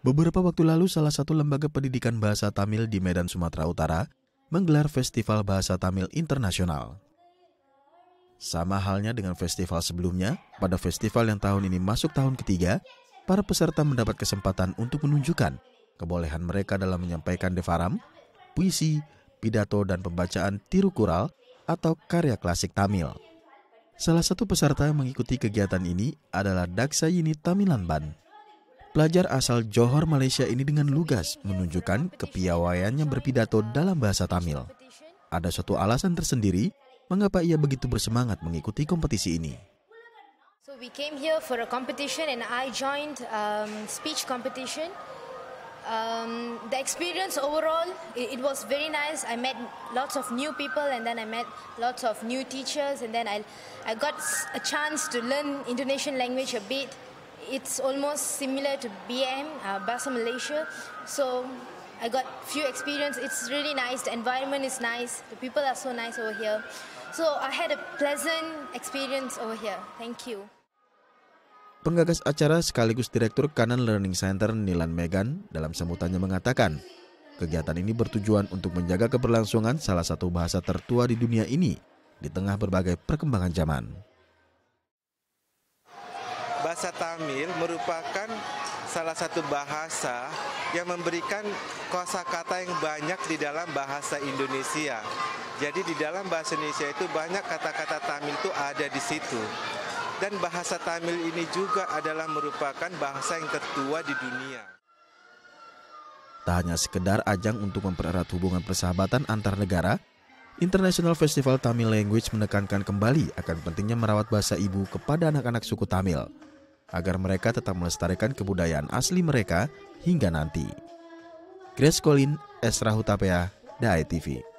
Beberapa waktu lalu, salah satu lembaga pendidikan bahasa Tamil di Medan, Sumatera Utara, menggelar Festival Bahasa Tamil Internasional. Sama halnya dengan festival sebelumnya, pada festival yang tahun ini masuk tahun ketiga, para peserta mendapat kesempatan untuk menunjukkan kebolehan mereka dalam menyampaikan devaram, puisi, pidato, dan pembacaan tirukural atau karya klasik Tamil. Salah satu peserta yang mengikuti kegiatan ini adalah Yini Tamilanban. Pelajar asal Johor, Malaysia ini dengan lugas menunjukkan kepiawaiannya berpidato dalam bahasa Tamil. Ada suatu alasan tersendiri mengapa ia begitu bersemangat mengikuti kompetisi ini. So we came here for a competition and I joined um, speech competition. Um, the experience overall, it, it, was very nice. I met lots of new people, and then I met lots of new teachers, and then I, I got a chance to learn Indonesian language a bit it's almost similar to BM, uh, Bahasa Malaysia. So I got few experience. It's really nice. The environment is nice. The people are so nice over here. So I had a pleasant experience over here. Thank you. Penggagas acara sekaligus Direktur Kanan Learning Center Nilan Megan dalam sambutannya mengatakan, kegiatan ini bertujuan untuk menjaga keberlangsungan salah satu bahasa tertua di dunia ini di tengah berbagai perkembangan zaman bahasa Tamil merupakan salah satu bahasa yang memberikan kosakata yang banyak di dalam bahasa Indonesia. Jadi di dalam bahasa Indonesia itu banyak kata-kata Tamil itu ada di situ. Dan bahasa Tamil ini juga adalah merupakan bahasa yang tertua di dunia. Tak hanya sekedar ajang untuk mempererat hubungan persahabatan antar negara, International Festival Tamil Language menekankan kembali akan pentingnya merawat bahasa ibu kepada anak-anak suku Tamil agar mereka tetap melestarikan kebudayaan asli mereka hingga nanti. Grace Colin, Esra Hutapea, Dai TV.